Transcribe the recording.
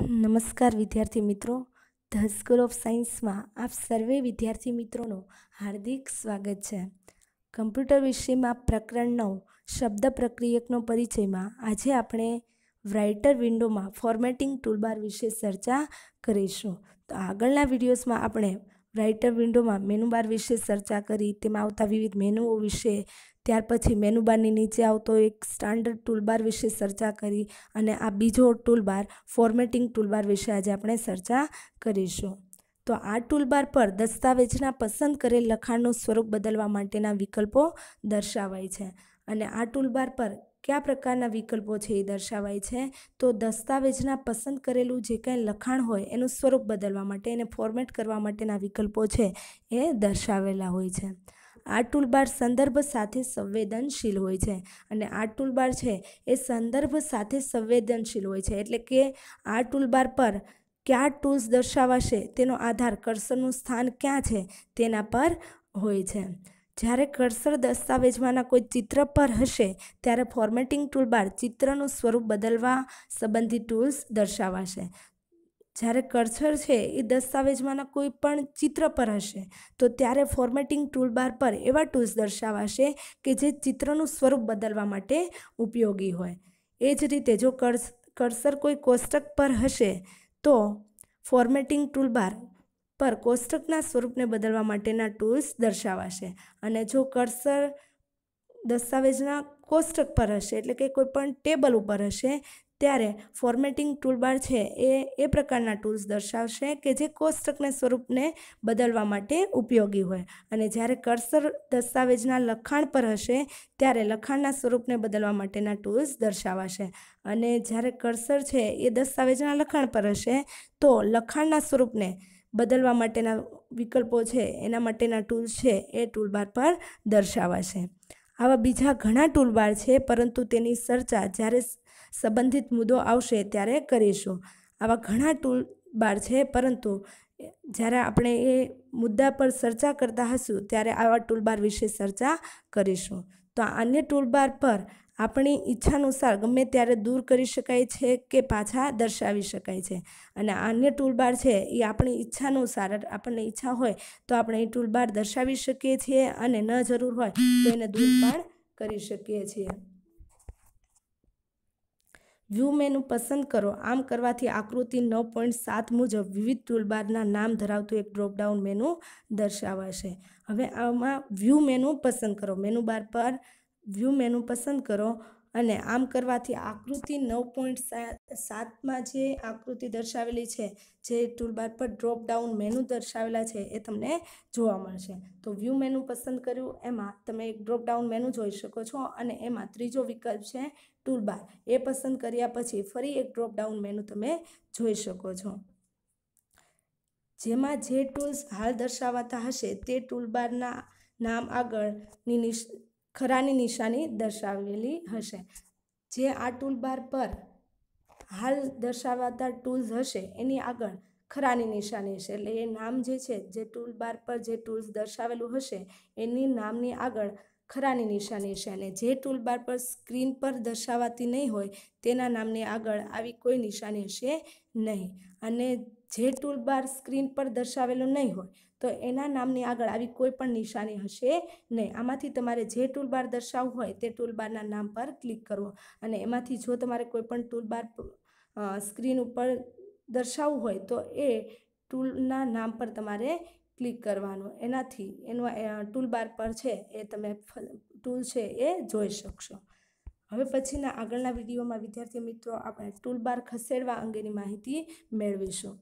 નમસ્કાર વિદ્યાર્થી મિત્રો ધ સ્કૂલ ઓફ સાયન્સમાં આપ સર્વે વિદ્યાર્થી મિત્રોનું હાર્દિક સ્વાગત છે કમ્પ્યુટર વિષયમાં પ્રકરણ નવ શબ્દ પ્રક્રિયકનો પરિચયમાં આજે આપણે રાઇટર વિન્ડોમાં ફોર્મેટિંગ ટૂલબાર વિશે ચર્ચા કરીશું તો આગળના વિડીયોઝમાં આપણે રાઇટર વિન્ડોમાં મેનુબાર વિશે ચર્ચા કરી તેમાં આવતા વિવિધ મેનુઓ વિશે ત્યાર પછી મેનુબારની નીચે આવતો એક સ્ટાન્ડર્ડ ટૂલબાર વિશે ચર્ચા કરી અને આ બીજો ટૂલબાર ફોર્મેટિંગ ટૂલબાર વિશે આજે આપણે ચર્ચા કરીશું તો આ ટૂલબાર પર દસ્તાવેજના પસંદ કરેલ લખાણનું સ્વરૂપ બદલવા માટેના વિકલ્પો દર્શાવાય છે અને આ ટૂલબાર પર કયા પ્રકારના વિકલ્પો છે એ દર્શાવાય છે તો દસ્તાવેજના પસંદ કરેલું જે કંઈ લખાણ હોય એનું સ્વરૂપ બદલવા માટે એને ફોર્મેટ કરવા માટેના વિકલ્પો છે એ દર્શાવેલા હોય છે આ ટૂલબાર સંદર્ભ સાથે સંવેદનશીલ હોય છે અને આ ટૂલબાર છે એ સંદર્ભ સાથે સંવેદનશીલ હોય છે એટલે કે આ ટૂલબાર પર કયા ટૂલ્સ દર્શાવાશે તેનો આધાર કર્સરનું સ્થાન ક્યાં છે તેના પર હોય છે જ્યારે કર્સર દસ્તાવેજમાંના કોઈ ચિત્ર પર હશે ત્યારે ફોર્મેટિંગ ટૂલબાર ચિત્રનું સ્વરૂપ બદલવા સંબંધિત ટૂલ્સ દર્શાવાશે જ્યારે કર્સર છે એ દસ્તાવેજમાંના કોઈ પણ ચિત્ર પર હશે તો ત્યારે ફોર્મેટિંગ ટૂલબાર પર એવા ટૂલ્સ દર્શાવાશે કે જે ચિત્રનું સ્વરૂપ બદલવા માટે ઉપયોગી હોય એ જ રીતે જો કર્સ કર્સર કોઈ કોષ્ટક પર હશે તો ફોર્મેટિંગ ટૂલબાર પર કોષ્ટકના સ્વરૂપને બદલવા માટેના ટૂલ્સ દર્શાવાશે અને જો કર્સર દસ્તાવેજના કોષ્ટક પર હશે એટલે કે કોઈ પણ ટેબલ ઉપર હશે ત્યારે ફોર્મેટિંગ ટૂલબાર છે એ એ પ્રકારના ટૂલ્સ દર્શાવશે કે જે કોષ્ટકને સ્વરૂપને બદલવા માટે ઉપયોગી હોય અને જ્યારે કર્સર દસ્તાવેજના લખાણ પર હશે ત્યારે લખાણના સ્વરૂપને બદલવા માટેના ટૂલ્સ દર્શાવાશે અને જ્યારે કર્સર છે એ દસ્તાવેજના લખાણ પર હશે તો લખાણના સ્વરૂપને બદલવા માટેના વિકલ્પો છે એના માટેના ટૂલ્સ છે એ ટૂલબાર પર દર્શાવાશે આવા બીજા ઘણા ટૂલબાર છે પરંતુ તેની ચર્ચા જ્યારે સંબંધિત મુદ્દો આવશે ત્યારે કરીશું આવા ઘણા ટૂલબાર છે પરંતુ જ્યારે આપણે એ મુદ્દા પર ચર્ચા કરતા હશું ત્યારે આવા ટૂલબાર વિશે ચર્ચા કરીશું તો આ અન્ય ટૂલબાર પર આપણી ઈચ્છાનુસાર ગમે ત્યારે દૂર કરી શકાય છે કે પાછા દર્શાવી શકાય છે અને અન્ય ટૂલબાર છે એ આપણી ઈચ્છાનુસાર આપણને ઈચ્છા હોય તો આપણે એ ટૂલબાર દર્શાવી શકીએ છીએ અને ન જરૂર હોય તો એને દૂર પણ કરી શકીએ છીએ વ્યૂ મેનુ પસંદ કરો આમ કરવાથી આકૃતિ નવ પોઈન્ટ સાત મુજબ વિવિધ ટૂલબારના નામ ધરાવતું એક ડ્રોપડાઉન મેનુ દર્શાવાશે હવે આમાં વ્યૂ મેનુ પસંદ કરો મેનુ બાર પર વ્યૂ મેનુ પસંદ કરો અને આમ કરવાથી આકૃતિ નવ પોઈન્ટ સાતમાં જે આકૃતિ દર્શાવેલી છે જે ટૂલબાર પર ડ્રોપ ડાઉન મેનુ દર્શાવેલા છે એ તમને જોવા મળશે તો વ્યૂ મેનુ પસંદ કર્યું એમાં તમે એક ડ્રોપ ડાઉન મેનુ જોઈ શકો છો અને એમાં ત્રીજો વિકલ્પ છે ટૂલબાર એ પસંદ કર્યા પછી ફરી એક ડ્રોપ ડાઉન મેનુ તમે જોઈ શકો છો જેમાં જે ટૂલ્સ હાલ દર્શાવાતા હશે તે ટૂલબારના નામ આગળની નિશ ખરાની નિશાની દર્શાવેલી હશે જે આ ટૂલબાર પર હાલ દર્શાવાતા ટૂલ્સ હશે એની આગળ ખરાની નિશાની હશે એટલે એ નામ જે છે જે ટૂલબાર પર જે ટૂલ્સ દર્શાવેલું હશે એની નામની આગળ ખરાની નિશાની છે અને જે ટૂલબાર પર સ્ક્રીન પર દર્શાવાતી નહીં હોય તેના નામની આગળ આવી કોઈ નિશાની હશે નહીં અને જે ટૂલબાર સ્ક્રીન પર દર્શાવેલું નહીં હોય તો એના નામની આગળ આવી કોઈ પણ નિશાની હશે નહીં આમાંથી તમારે જે ટૂલબાર દર્શાવવું હોય તે ટૂલબારના નામ પર ક્લિક કરવો અને એમાંથી જો તમારે કોઈ પણ ટૂલબાર સ્ક્રીન ઉપર દર્શાવવું હોય તો એ ટૂલના નામ પર તમારે ક્લિક કરવાનું એનાથી એનો ટૂલબાર પર છે એ તમે ટૂલ છે એ જોઈ શકશો હવે પછીના આગળના વિડીયોમાં વિદ્યાર્થી મિત્રો આપણે ટૂલબાર ખસેડવા અંગેની માહિતી મેળવીશું